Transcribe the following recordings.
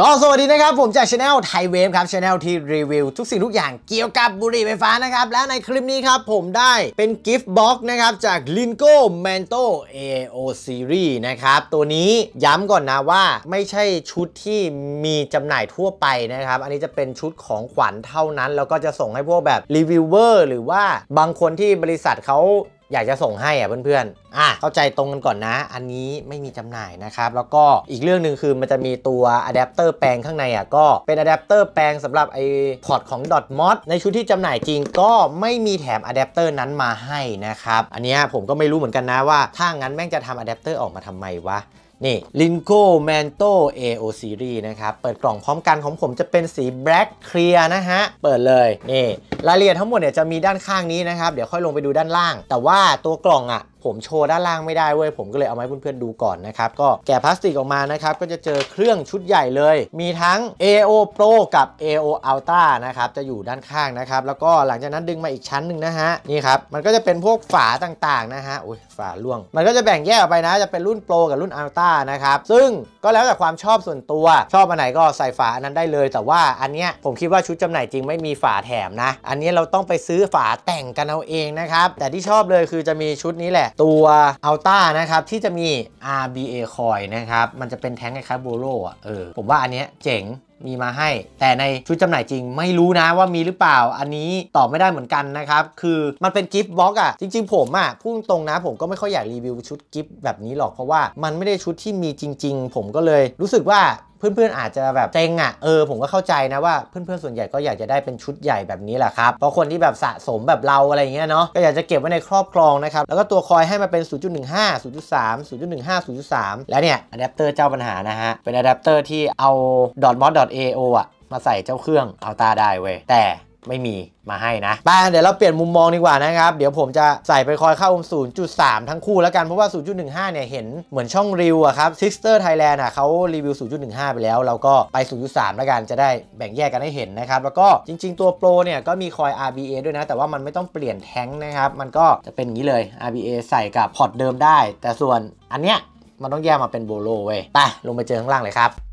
ก็สวัสดีนะครับผมจากช anel ไทยเวฟครับช anel ที่รีวิวทุกสิ่งทุกอย่างเกี่ยวกับบุหรี่ไฟฟ้านะครับ และในคลิปนี้ครับผมได้เป็นกิฟต์บ็อกซ์นะครับจาก Lingo Manto AO Series นะครับ ตัวนี้ย้ำก่อนนะว่าไม่ใช่ชุดที่มีจำหน่ายทั่วไปนะครับ อันนี้จะเป็นชุดของขวัญเท่านั้นแล้วก็จะส่งให้พวกแบบรีวิวเวอร์หรือว่าบางคนที่บริษัทเขาอยากจะส่งให้อ่ะเพื่อนๆ อ่ะ เข้าใจตรงกันก่อนนะ อันนี้ไม่มีจำหน่ายนะครับ แล้วก็อีกเรื่องหนึ่งคือมันจะมีตัวอะแดปเตอร์แปลงข้างในอ่ะ ก็เป็นอะแดปเตอร์แปลงสำหรับไอพอร์ตของ d o t m o ดในชุดที่จำหน่ายจริง ก็ไม่มีแถมอะแดปเตอร์นั้นมาให้นะครับ อันนี้ผมก็ไม่รู้เหมือนกันนะว่า ถ้างั้นแม่งจะทำอะแดปเตอร์ออกมาทำไมวะนี่ Linco Manto AO Series นะครับ เปิดกล่องพร้อมกันของผมจะเป็นสี Black Clear นะฮะ เปิดเลย นี่รายละเอียดทั้งหมดเนี่ยจะมีด้านข้างนี้นะครับ เดี๋ยวค่อยลงไปดูด้านล่าง แต่ว่าตัวกล่องอะ่ะผมโชว์ด้านล่างไม่ได้เว้ย ผมก็เลยเอามาให้เพื่อนๆดูก่อนนะครับก็แกะพลาสติกออกมานะครับ ก็จะเจอเครื่องชุดใหญ่เลย มีทั้ง AO Pro กับ AO Ultra นะครับจะอยู่ด้านข้างนะครับ แล้วก็หลังจากนั้นดึงมาอีกชั้นหนึ่งนะฮะนี่ครับมันก็จะเป็นพวกฝาต่าง ๆนะฮะโอ้ยฝาล่วง มันก็จะแบ่งแยกออกไปนะ จะเป็นรุ่น Pro กับรุ่น Ultra นะครับซึ่งก็แล้วแต่ความชอบส่วนตัว ชอบอันไหนก็ใส่ฝาอันนั้นได้เลย แต่ว่าอันเนี้ยผมคิดว่าชุดจำหน่ายจริงไม่มีฝาแถมนะ อันนี้เราต้องไปซื้อฝาแต่งกันเอาเองนะครับแต่ที่ชอบเลยคือจะมีชุดนี้แหละตัวอัลต้านะครับ ที่จะมี RBA คอย นะครับ มันจะเป็นแท้งคล้ายโบโลอ่ะ เออ ผมว่าอันเนี้ยเจ๋ง มีมาให้ แต่ในชุดจำหน่ายจริง ไม่รู้นะว่ามีหรือเปล่าอันนี้ตอบไม่ได้เหมือนกันนะครับ คือมันเป็นกิฟต์บล็อกอะจริง ๆผมอะพูดตรงนะผมก็ไม่ค่อยอยากรีวิวชุดกิฟต์แบบนี้หรอก เพราะว่ามันไม่ได้ชุดที่มีจริง ๆ ผมก็เลยรู้สึกว่าเพื่อน ๆ อาจจะแบบเจงอ่ะเออ ผมก็เข้าใจนะว่าเพื่อน ๆ ส่วนใหญ่ก็อยากจะได้เป็นชุดใหญ่แบบนี้แหละครับ เพราะคนที่แบบสะสมแบบเราอะไรเงี้ยเนาะก็อยากจะเก็บไว้ในครอบครองนะครับ แล้วก็ตัวคอยให้มาเป็น 0.15 0.3 0.15 0.3 แล้วเนี่ยอะแดปเตอร์เจ้าปัญหานะฮะ เป็นอะแดปเตอร์ที่เอา .mod.ao อ่ะ มาใส่เจ้าเครื่อง เอาตาได้เว้ยแต่ไม่มีมาให้นะ ไป เดี๋ยวเราเปลี่ยนมุมมองดีกว่านะครับ เดี๋ยวผมจะใส่ไปคอยเข้า 0.3 ทั้งคู่แล้วกัน เพราะว่า 0.15เนี่ยเห็นเหมือนช่องริวอะครับซิสเตอร์ไทยแลนด์อะเขารีวิว 0.15 ไปแล้ว เราก็ไป 0.3 แล้วกันจะได้แบ่งแยกกันให้เห็นนะครับ แล้วก็จริงๆตัวโปรเนี่ยก็มีคอย RBA ด้วยนะ แต่ว่ามันไม่ต้องเปลี่ยนแท้งนะครับ มันก็จะเป็นอย่างนี้เลย RBA ใส่กับพอร์ตเดิมได้ แต่ส่วนอันเนี้ยมันต้องแยกมาเป็นโบโลเว้ยไปลงไปเจอข้างล่างเลยครับ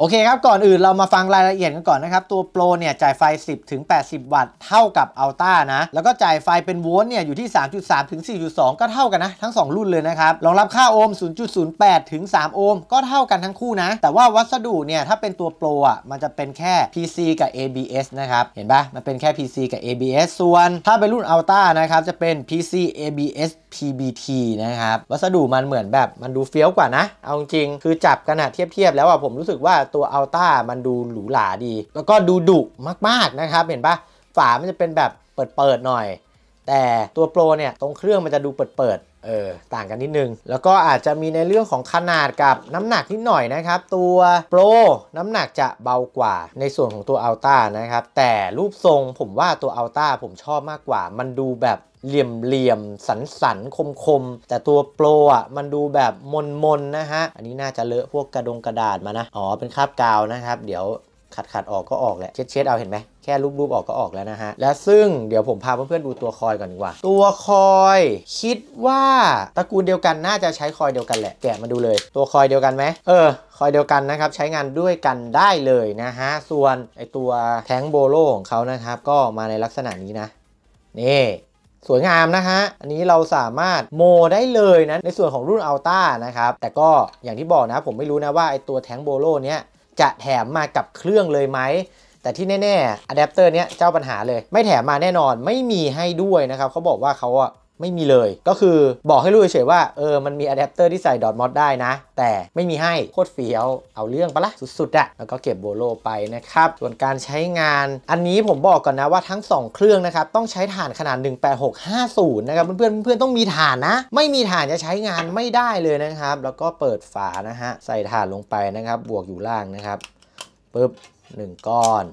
โอเคครับก่อนอื่นเรามาฟังรายละเอียดกันก่อนนะครับ ตัวโปรเนี่ย จ่ายไฟ 10 ถึง 80 วัตต์เท่ากับอัลต้านะ แล้วก็จ่ายไฟเป็นโวลต์เนี่ยอยู่ที่ 3.3 ถึง 4.2 ก็เท่ากันนะ ทั้ง 2 รุ่นเลยนะครับ รองรับค่าโอห์ม0.08 ถึง 3 โอห์มก็เท่ากันทั้งคู่นะ แต่ว่าวัสดุเนี่ย ถ้าเป็นตัวโปรอ่ะมันจะเป็นแค่ PC กับ ABS นะครับเห็นปะมันเป็นแค่ PC กับ ABS ส่วน ถ้าเป็นรุ่นอัลต้านะครับจะเป็น PC ABS PBT นะครับ วัสดุมันเหมือนแบบมันดูเฟี้ยวกว่านะ เอาจริงคือจับกันอะเทียบเทียบแล้วอะผมรู้สึกว่าตัวอัลต้ามันดูหรูหราดี แล้วก็ดูดุมากๆนะครับ เห็นปะฝามันจะเป็นแบบเปิดๆหน่อยแต่ตัวโปรเนี่ยตรงเครื่องมันจะดูเปิดๆเออ ต่างกันนิดนึง แล้วก็อาจจะมีในเรื่องของขนาดกับน้ำหนักนิดหน่อยนะครับ ตัวโปรน้ำหนักจะเบากว่าในส่วนของตัวอัลต้านะครับแต่รูปทรงผมว่าตัวอัลต้าผมชอบมากกว่า มันดูแบบเหลี่ยมเหลี่ยมสันสันคมคมแต่ตัวโปรอ่ะมันดูแบบมนมนนะฮะอันนี้น่าจะเลอะพวกกระดงกระดาษมานะอ๋อเป็นคราบกาวนะครับเดี๋ยวขัดขัดออกก็ออกแหละเช็ดเช็ดเอาเห็นไหมแค่รูปๆออกก็ออกแล้วนะฮะและซึ่งเดี๋ยวผมพาเพื่อนๆ ดูตัวคอยก่อนดีกว่า ตัวคอยคิดว่าตระกูลเดียวกันน่าจะใช้คอยเดียวกันแหละ แกะมาดูเลยตัวคอยเดียวกันไหมเออคอยเดียวกันนะครับใช้งานด้วยกันได้เลยนะฮะส่วน ไอตัวแทงโบโลของเขานะครับก็มาในลักษณะนี้นะนี่ สวยงามนะฮะอันนี้เราสามารถโมได้เลยนะในส่วนของรุ่นอัลต้านะครับแต่ก็อย่างที่บอกนะผมไม่รู้นะว่าไอตัวแทงโบโลเนี้ยจะแถมมากับเครื่องเลยไหม แต่ที่แน่ๆอะแดปเตอร์เนี้ยเจ้าปัญหาเลย ไม่แถมมาแน่นอน ไม่มีให้ด้วยนะครับ เขาบอกว่าเขาอะไม่มีเลย ก็คือบอกให้รู้เฉยว่า เออ มันมีอะแดปเตอร์ที่ใส่ดอทมอสได้นะ แต่ไม่มีให้ โคตรเฟี้ยว เอาเรื่องปะละ่ะ สุดๆอะแล้วก็เก็บโบโลไปนะครับ ส่วนการใช้งาน อันนี้ผมบอกก่อนนะว่าทั้ง 2 เครื่องนะครับ ต้องใช้ฐานขนาด 18650 นะครับเพื่อนๆเพื่อนๆ ต้องมีฐานนะ ไม่มีฐานจะใช้งานไม่ได้เลยนะครับ แล้วก็เปิดฝานะฮะ ใส่ฐานลงไปนะครับ บวกอยู่ล่างนะครับ ปึ๊บ1 ก้อน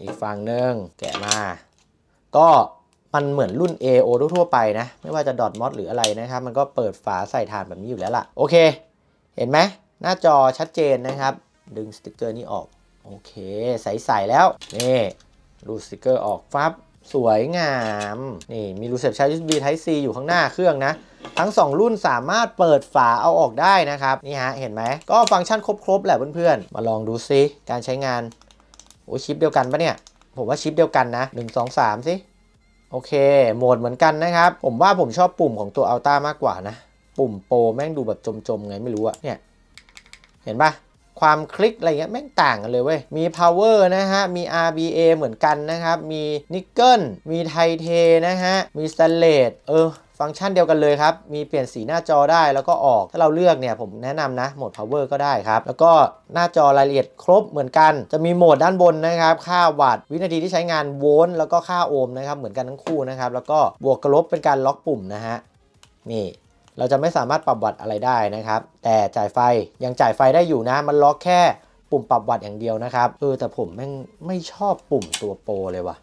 อีกฝั่งหนึ่งแกะมาก็มันเหมือนรุ่น AO ทั่วไปนะ ไม่ว่าจะ ดอทมอสหรืออะไรนะครับ มันก็เปิดฝาใส่ฐานแบบนี้อยู่แล้วล่ะ โอเค เห็นไหม หน้าจอชัดเจนนะครับ ดึงสติกเกอร์นี้ออก โอเค ใส่แล้ว นี่รูสติกเกอร์ออกฟับ สวยงาม นี่ มีรูเสียบชาร์จ USB Type C อยู่ข้างหน้าเครื่องนะ ทั้ง 2 รุ่นสามารถเปิดฝาเอาออกได้นะครับนี่ฮะเห็นไหมก็ฟังก์ชันครบๆแหละเพื่อนๆมาลองดูซิการใช้งานโอ้ชิปเดียวกันปะเนี่ย ผมว่าชิปเดียวกันนะ 1 2 3สิโอเค โหมดเหมือนกันนะครับ ผมว่าผมชอบปุ่มของตัวอัลต้ามากกว่านะ ปุ่มโปรแม่งดูแบบจมๆไงไม่รู้อะเนี่ย เห็นปะความคลิกอะไรเงี้ยแม่งต่างกันเลยเว้ย มี power นะฮะ มี RBA เหมือนกันนะครับ มีนิกเกิล มีไทเทนะฮะ มีสเตนเลตเออฟังก์ชันเดียวกันเลยครับ มีเปลี่ยนสีหน้าจอได้แล้วก็ออก ถ้าเราเลือกเนี่ยผมแนะนำนะ โหมด power ก็ได้ครับ แล้วก็หน้าจอรายละเอียดครบเหมือนกัน จะมีโหมดด้านบนนะครับ ค่าวัตต์วินาทีที่ใช้งาน โวลต์ แล้วก็ค่าโอห์มนะครับ เหมือนกันทั้งคู่นะครับ แล้วก็บวกกับลบเป็นการล็อกปุ่มนะฮะ นี่ เราจะไม่สามารถปรับวัตต์อะไรได้นะครับ แต่จ่ายไฟยังจ่ายไฟได้อยู่นะ มันล็อกแค่ ปุ่มปรับวัตต์อย่างเดียวนะครับเออแต่ผมแม่งไม่ชอบปุ่มตัวโปรเลยว่ะ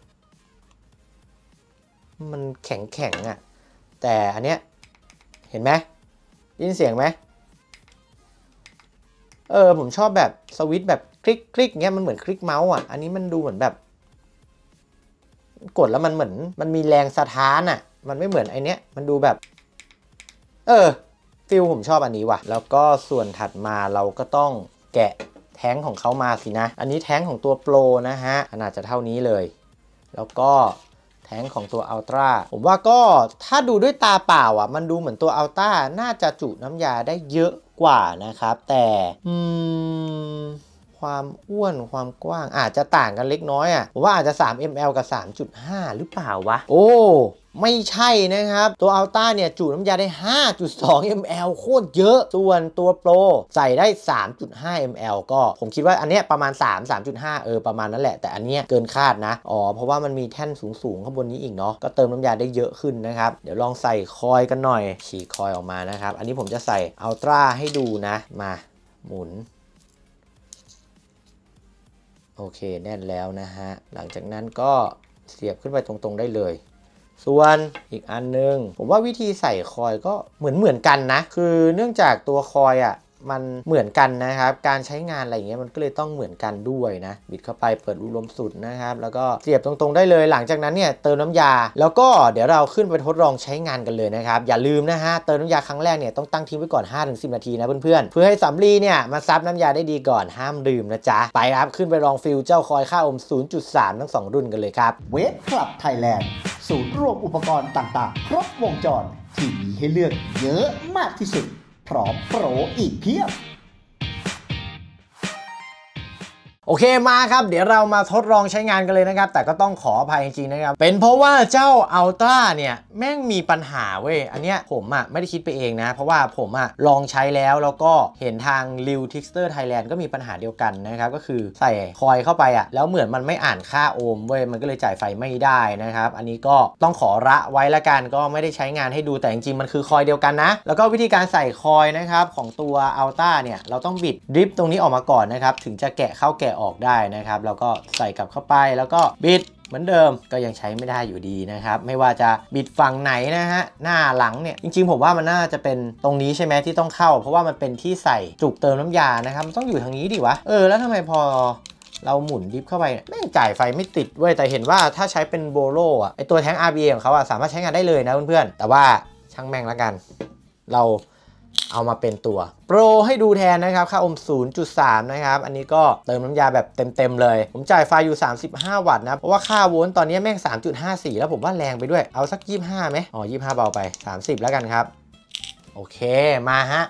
มันแข็งแข็งอะ่ะแต่อันเนี้ยเห็นไหมยินเสียงไหมเออผมชอบแบบสวิตช์แบบคลิกคลิกเงี้ยมันเหมือนคลิกเมาส์อ่ะอันนี้มันดูเหมือนแบบ กดแล้วมันเหมือนมันมีแรงสะท้านอ่ะมันไม่เหมือนไอเนี้ยมันดูแบบเออฟิลผมชอบอันนี้ว่ะ แล้วก็ส่วนถัดมาเราก็ต้องแกะแท้งของเขามาสินะ อันนี้แท้งของตัวโปรนะฮะขนาดจะเท่านี้เลย แล้วก็แทงของตัวอัลตร้าผมว่าก็ถ้าดูด้วยตาเปล่าอ่ะมันดูเหมือนตัวอัลตร้าน่าจะจุน้ำยาได้เยอะกว่านะครับ แต่อืมความอ้วนความกว้างอาจจะต่างกันเล็กน้อยอ่ะผมว่าอาจจะ 3 ml กับ 3.5 หรือเปล่าวะ โอ้ ไม่ใช่นะครับ ตัวอัลต้าเนี่ยจุน้ำยาได้ 5.2 ml โคตรเยอะ ส่วนตัวโปร ใส่ได้ 3.5 ml ก็ผมคิดว่าอันเนี้ยประมาณ 3 3.5 เออ ประมาณนั่นแหละ แต่อันเนี้ยเกินคาดนะ อ๋อ เพราะว่ามันมีแท่นสูงๆข้างบนนี้อีกเนาะก็เติมน้ำยาได้เยอะขึ้นนะครับเดี๋ยวลองใส่คอยกันหน่อยฉี่คอยออกมานะครับอันนี้ผมจะใส่อัลตร้าให้ดูนะมาหมุนโอเค แน่นแล้วนะฮะ หลังจากนั้นก็เสียบขึ้นไปตรงๆได้เลย ส่วนอีกอันนึง ผมว่าวิธีใส่คอยก็เหมือนเหมือนกันนะ คือเนื่องจากตัวคอยอะ่ะมันเหมือนกันนะครับ การใช้งานอะไรเงี้ยมันก็เลยต้องเหมือนกันด้วยนะบิดเข้าไปเปิดรวมสุดนะครับแล้วก็เสียบตรงๆ ได้เลย หลังจากนั้นเนี่ยเติมน้ำยาแล้วก็เดี๋ยวเราขึ้นไปทดลองใช้งานกันเลยนะครับอย่าลืมนะฮะ เติมน้ำยาครั้งแรกเนี่ยต้องตั้งทิ้งไว้ก่อน 5-10 นาทีนะเพื่อนๆเพื่อให้สำลีเนี่ยมาซับน้ำยาได้ดีก่อนห้ามดื่มนะจ๊ะ ไปครับ ขึ้นไปลองฟิลเจ้าคอยค่าอม0.3ทั้ง2รุ่นกันเลยครับเวทคลับไทยแลนด์ศูนย์รวมอุปกรณ์ต่างๆ ครบวงจรที่มีให้เลือกเยอะมากที่สุดพร้อมโปรอีกเพียบโอเคมาครับ เดี๋ยวเรามาทดลองใช้งานกันเลยนะครับ แต่ก็ต้องขออภัยจริงๆนะครับ เป็นเพราะว่าเจ้าอัลตร้าเนี่ย แม่งมีปัญหาเว้ยอันเนี้ยผมอะ่ะไม่ได้คิดไปเองนะ เพราะว่าผมอะ่ะลองใช้แล้วแล้วก็เห็นทางริวทิกสเตอร์ไทยแลนด์ก็มีปัญหาเดียวกันนะครับ ก็คือใส่คอยเข้าไปอะ่ะแล้วเหมือนมันไม่อ่านค่าโอห์มเว้ยมันก็เลยจ่ายไฟไม่ได้นะครับอันนี้ก็ต้องขอระไว้ละกันก็ไม่ได้ใช้งานให้ดูแต่จริงๆมันคือคอยเดียวกันนะแล้วก็วิธีการใส่คอยนะครับของตัวอัลตร้าเนี่ยเราต้องบิดดริปตรงนี้ออกมาก่อนนะครับถึงจะแกะเข้าแกะออกได้นะครับแล้วก็ใส่กลับเข้าไปแล้วก็ บิดเหมือนเดิมก็ยังใช้ไม่ได้อยู่ดีนะครับ ไม่ว่าจะบิดฝั่งไหนนะฮะ หน้าหลังเนี่ย จริงๆผมว่ามันน่าจะเป็นตรงนี้ใช่ไหมที่ต้องเข้า เพราะว่ามันเป็นที่ใส่จุกเติมน้ำยานะครับมันต้องอยู่ทางนี้ดิวะเออ แล้วทำไมพอเราหมุนดิฟเข้าไปแม่งจ่ายไฟไม่ติดเว้ยแต่เห็นว่าถ้าใช้เป็นโบโลอ่ะไอตัวแท้ง RBA ของเขาอ่ะสามารถใช้งานได้เลยนะเพื่อนๆแต่ว่าช่างแม่งละกัน เราเอามาเป็นตัวโปรให้ดูแทนนะครับค่าอม 0.3 นะครับ อันนี้ก็เติมน้ำยาแบบเต็ม ๆ เลย ผมจ่ายไฟอยู่ 35 วัตต์นะเพราะว่าค่าโวลต์ตอนนี้แม่ง 3.54 แล้วผมว่าแรงไปด้วย เอาสัก 25ไหมอ๋อ 25เบาไป 30 แล้วกันครับ โอเคมาฮะ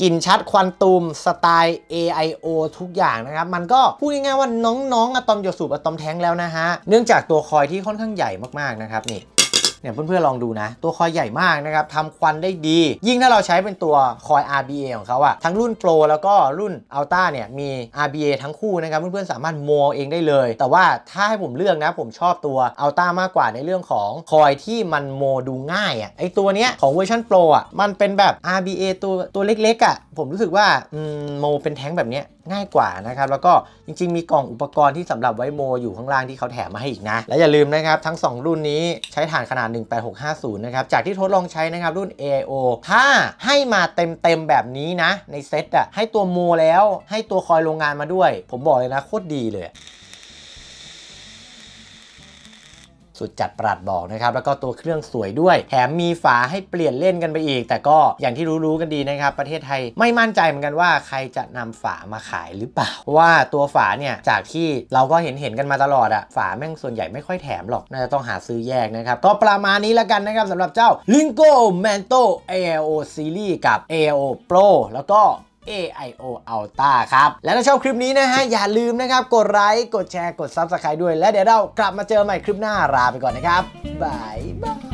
กลิ่นชัดควันตูมสไตล์ AIO ทุกอย่างนะครับ มันก็พูดง่ายๆว่าน้องๆอะตอมหยสูบอะตอมแท้งแล้วนะฮะเนื่องจากตัวคอยที่ค่อนข้างใหญ่มากๆนะครับนี่เนี่ยเพื่อนๆลองดูนะ ตัวคอยใหญ่มากนะครับทำควันได้ดี ยิ่งถ้าเราใช้เป็นตัวคอย RBA ของเขาอะทั้งรุ่นโปรแล้วก็รุ่นอัลต้าเนี่ยมี RBA ทั้งคู่นะครับ เพื่อนๆสามารถโมเองได้เลย แต่ว่าถ้าให้ผมเลือกนะ ผมชอบตัวอัลต้ามากกว่าในเรื่องของคอยที่มันโมดูง่ายอะไอตัวเนี้ยของเวอร์ชันโปรอะมันเป็นแบบ RBA ตัวตัวเล็กๆอะผมรู้สึกว่าโมเป็นแท้งแบบเนี้ยง่ายกว่านะครับแล้วก็จริงๆมีกล่องอุปกรณ์ที่สำหรับไว้โม อยู่ข้างล่างที่เขาแถมมาให้อีกนะ และอย่าลืมนะครับทั้ง 2 รุ่นนี้ใช้ฐานขนาด18650 นะครับ จากที่ทดลองใช้นะครับรุ่น AIO ถ้าให้มาเต็มๆแบบนี้นะ ในเซตอะให้ตัวโมแล้ว ให้ตัวคอยโรงงานมาด้วย ผมบอกเลยนะ โคตรดีเลยสุดจัดปราดบอกนะครับ แล้วก็ตัวเครื่องสวยด้วย แถมมีฝาให้เปลี่ยนเล่นกันไปอีก แต่ก็อย่างที่รู้ ๆ กันดีนะครับ ประเทศไทยไม่มั่นใจเหมือนกันว่า ใครจะนำฝามาขายหรือเปล่าว่าตัวฝาเนี่ย จากที่เราก็เห็นเห็นกันมาตลอดอะฝาแม่งส่วนใหญ่ไม่ค่อยแถมหรอก น่าจะต้องหาซื้อแยกนะครับ ก็ประมาณนี้แล้วกันนะครับสำหรับเจ้า Lingo Manto ALO Series กับ ALO Pro แล้วก็ AIO Ultra ครับ และถ้าชอบคลิปนี้นะฮะ อย่าลืมนะครับ กดไลค์ กดแชร์ กด Subscribe ด้วย และเดี๋ยวเรากลับมาเจอใหม่คลิปหน้าลาไปก่อนนะครับบายบาย